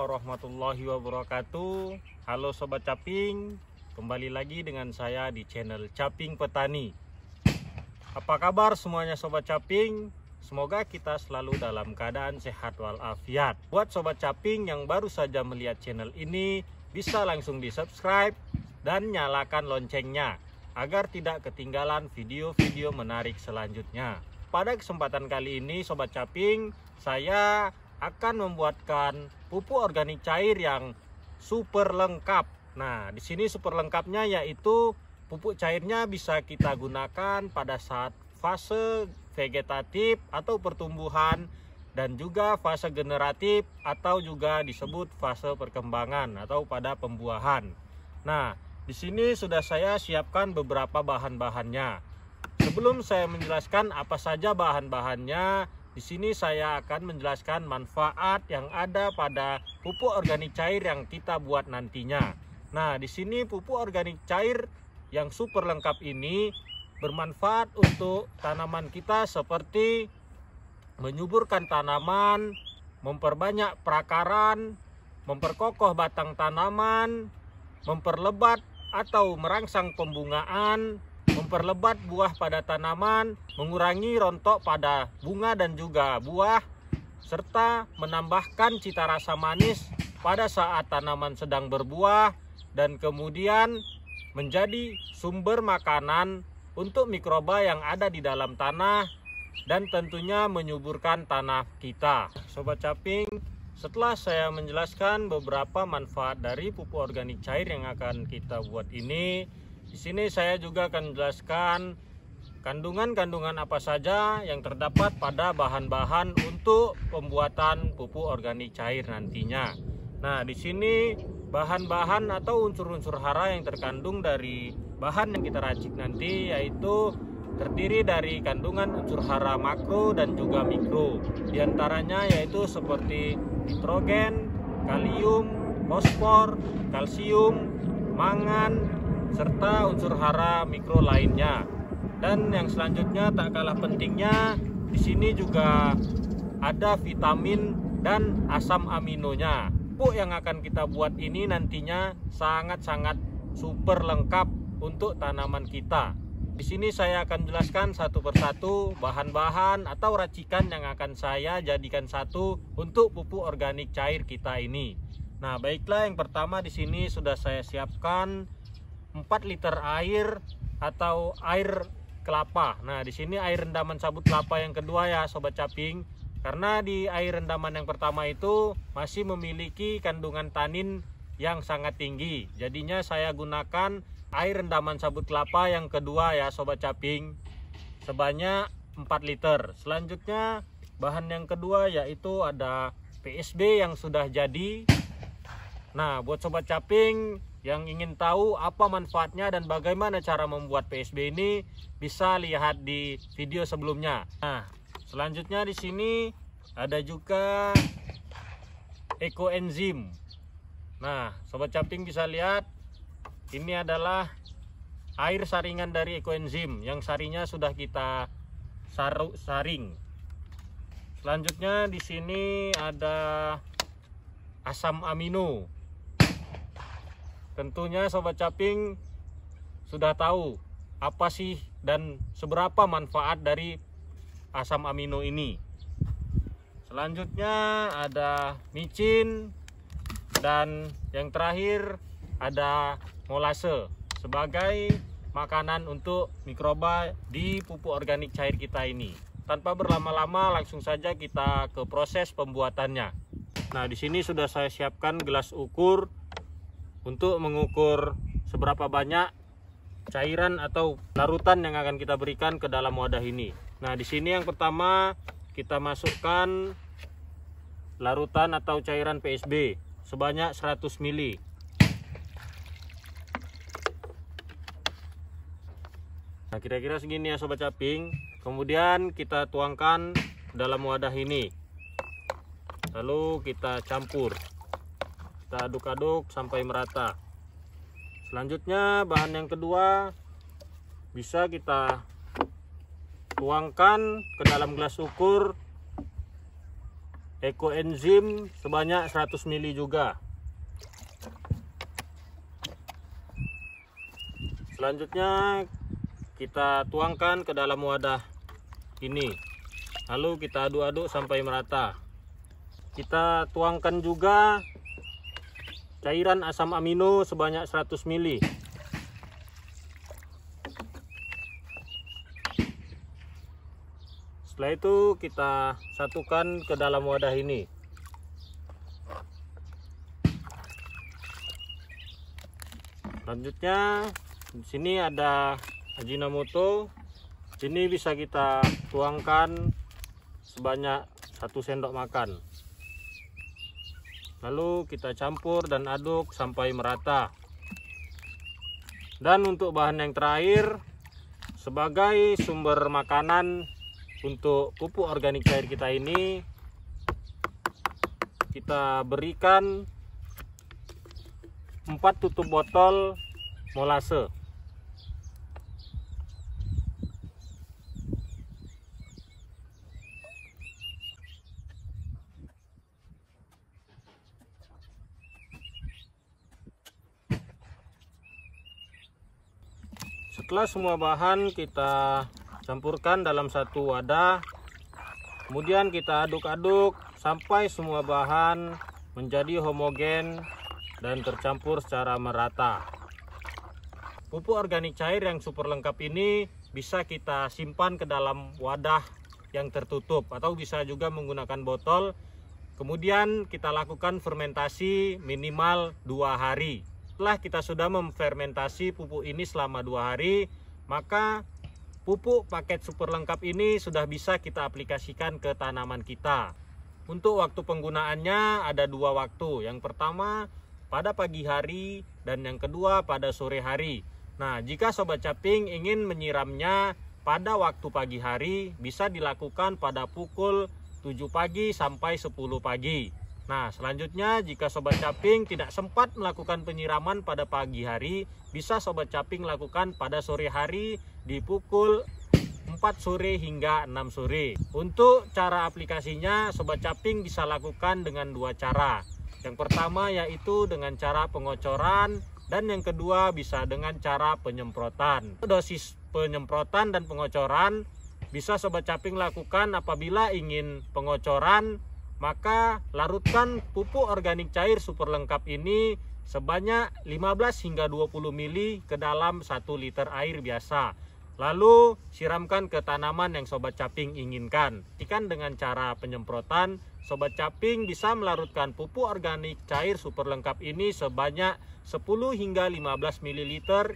warahmatullahi wabarakatuh Halo Sobat Caping Kembali lagi dengan saya di channel Caping Petani Apa kabar semuanya Sobat Caping? Semoga kita selalu dalam keadaan sehat walafiat Buat Sobat Caping yang baru saja melihat channel ini Bisa langsung di subscribe dan nyalakan loncengnya Agar tidak ketinggalan video-video menarik selanjutnya Pada kesempatan kali ini Sobat Caping Saya akan membuatkan pupuk organik cair yang super lengkap. Nah, di sini super lengkapnya yaitu pupuk cairnya bisa kita gunakan pada saat fase vegetatif atau pertumbuhan dan juga fase generatif atau juga disebut fase perkembangan atau pada pembuahan. Nah, di sini sudah saya siapkan beberapa bahan-bahannya. Sebelum saya menjelaskan apa saja bahan-bahannya, di sini saya akan menjelaskan manfaat yang ada pada pupuk organik cair yang kita buat nantinya. Nah, di sini pupuk organik cair yang super lengkap ini bermanfaat untuk tanaman kita seperti menyuburkan tanaman, memperbanyak perakaran, memperkokoh batang tanaman, memperlebat atau merangsang pembungaan, memperlebat buah pada tanaman, mengurangi rontok pada bunga dan juga buah, serta menambahkan cita rasa manis pada saat tanaman sedang berbuah dan kemudian menjadi sumber makanan untuk mikroba yang ada di dalam tanah dan tentunya menyuburkan tanah kita. Sobat caping, setelah saya menjelaskan beberapa manfaat dari pupuk organik cair yang akan kita buat ini, di sini saya juga akan jelaskan kandungan-kandungan apa saja yang terdapat pada bahan-bahan untuk pembuatan pupuk organik cair nantinya. Nah, di sini bahan-bahan atau unsur-unsur hara yang terkandung dari bahan yang kita racik nanti yaitu terdiri dari kandungan unsur hara makro dan juga mikro. Di antaranya yaitu seperti nitrogen, kalium, fosfor, kalsium, mangan, serta unsur hara mikro lainnya. Dan yang selanjutnya tak kalah pentingnya, di sini juga ada vitamin dan asam aminonya. Pupuk yang akan kita buat ini nantinya sangat-sangat super lengkap untuk tanaman kita. Di sini saya akan jelaskan satu persatu bahan-bahan atau racikan yang akan saya jadikan satu untuk pupuk organik cair kita ini. Nah, baiklah yang pertama di sini sudah saya siapkan 4 liter air atau air kelapa. Nah, di sini air rendaman sabut kelapa yang kedua ya, sobat caping. Karena di air rendaman yang pertama itu masih memiliki kandungan tanin yang sangat tinggi. Jadinya saya gunakan air rendaman sabut kelapa yang kedua ya, sobat caping. Sebanyak 4 liter. Selanjutnya bahan yang kedua yaitu ada PSB yang sudah jadi. Nah, buat sobat caping yang ingin tahu apa manfaatnya dan bagaimana cara membuat PSB ini bisa lihat di video sebelumnya. Nah, selanjutnya di sini ada juga ekoenzim. Nah, sobat capting bisa lihat ini adalah air saringan dari ekoenzim yang sarinya sudah kita saru, saring. Selanjutnya di sini ada asam amino. Tentunya Sobat Caping sudah tahu apa sih dan seberapa manfaat dari asam amino ini. Selanjutnya ada micin dan yang terakhir ada molase sebagai makanan untuk mikroba di pupuk organik cair kita ini. Tanpa berlama-lama langsung saja kita ke proses pembuatannya. Nah, di sini sudah saya siapkan gelas ukur untuk mengukur seberapa banyak cairan atau larutan yang akan kita berikan ke dalam wadah ini. Nah, di sini yang pertama kita masukkan larutan atau cairan PSB sebanyak 100 ml. Nah, kira-kira segini ya sobat caping. Kemudian kita tuangkan dalam wadah ini. Lalu kita campur kita aduk-aduk sampai merata selanjutnya bahan yang kedua bisa kita tuangkan ke dalam gelas ukur eco enzim sebanyak 100 ml juga selanjutnya kita tuangkan ke dalam wadah ini lalu kita aduk-aduk sampai merata kita tuangkan juga Cairan asam amino sebanyak 100 ml. Setelah itu kita satukan ke dalam wadah ini. Selanjutnya di sini ada Ajinomoto. Ini bisa kita tuangkan sebanyak satu sendok makan. Lalu kita campur dan aduk sampai merata. Dan untuk bahan yang terakhir sebagai sumber makanan untuk pupuk organik cair kita ini kita berikan 4 tutup botol molase setelah semua bahan kita campurkan dalam satu wadah kemudian kita aduk-aduk sampai semua bahan menjadi homogen dan tercampur secara merata pupuk organik cair yang super lengkap ini bisa kita simpan ke dalam wadah yang tertutup atau bisa juga menggunakan botol kemudian kita lakukan fermentasi minimal dua hari setelah kita sudah memfermentasi pupuk ini selama dua hari, maka pupuk paket super lengkap ini sudah bisa kita aplikasikan ke tanaman kita. Untuk waktu penggunaannya ada dua waktu. Yang pertama pada pagi hari dan yang kedua pada sore hari. Nah, jika sobat caping ingin menyiramnya pada waktu pagi hari bisa dilakukan pada pukul 7 pagi sampai 10 pagi. Nah, selanjutnya jika sobat caping tidak sempat melakukan penyiraman pada pagi hari, bisa sobat caping lakukan pada sore hari di pukul 4 sore hingga 6 sore. Untuk cara aplikasinya, sobat caping bisa lakukan dengan dua cara. Yang pertama yaitu dengan cara pengocoran dan yang kedua bisa dengan cara penyemprotan. Dosis penyemprotan dan pengocoran bisa sobat caping lakukan apabila ingin pengocoran maka larutkan pupuk organik cair super lengkap ini sebanyak 15 hingga 20 mili ke dalam 1 liter air biasa. Lalu siramkan ke tanaman yang sobat caping inginkan. Ikan dengan cara penyemprotan, sobat caping bisa melarutkan pupuk organik cair super lengkap ini sebanyak 10 hingga 15 ml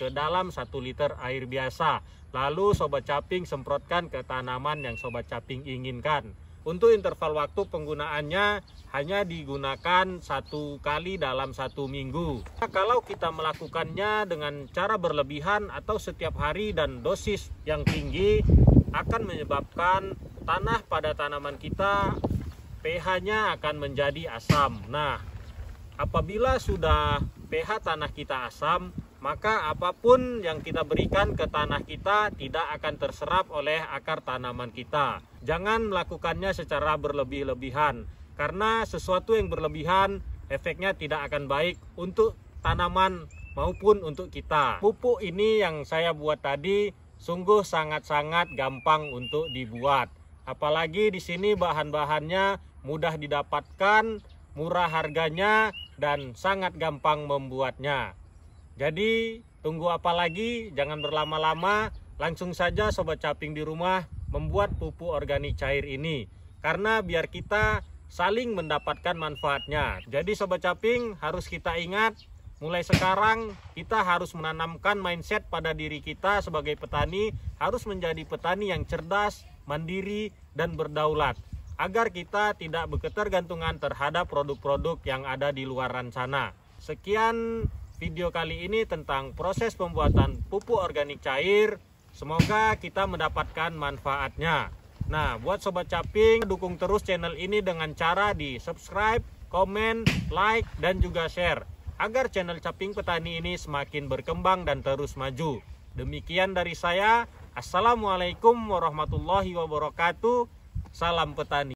ke dalam 1 liter air biasa. Lalu sobat caping semprotkan ke tanaman yang sobat caping inginkan. Untuk interval waktu penggunaannya hanya digunakan satu kali dalam satu minggu. Nah, kalau kita melakukannya dengan cara berlebihan atau setiap hari dan dosis yang tinggi akan menyebabkan tanah pada tanaman kita pH-nya akan menjadi asam. Nah, apabila sudah pH tanah kita asam, maka apapun yang kita berikan ke tanah kita tidak akan terserap oleh akar tanaman kita. Jangan melakukannya secara berlebih-lebihan, karena sesuatu yang berlebihan efeknya tidak akan baik untuk tanaman maupun untuk kita. Pupuk ini yang saya buat tadi sungguh sangat-sangat gampang untuk dibuat. Apalagi di sini bahan-bahannya mudah didapatkan, murah harganya, dan sangat gampang membuatnya. Jadi tunggu apa lagi? Jangan berlama-lama, langsung saja sobat caping di rumah membuat pupuk organik cair ini. Karena biar kita saling mendapatkan manfaatnya. Jadi sobat caping harus kita ingat mulai sekarang kita harus menanamkan mindset pada diri kita sebagai petani harus menjadi petani yang cerdas, mandiri dan berdaulat agar kita tidak berketergantungan terhadap produk-produk yang ada di luar sana. Sekian Video kali ini tentang proses pembuatan pupuk organik cair. Semoga kita mendapatkan manfaatnya. Nah, buat sobat caping, dukung terus channel ini dengan cara di subscribe, komen, like, dan juga share agar channel caping petani ini semakin berkembang dan terus maju. Demikian dari saya. Assalamualaikum warahmatullahi wabarakatuh. Salam petani.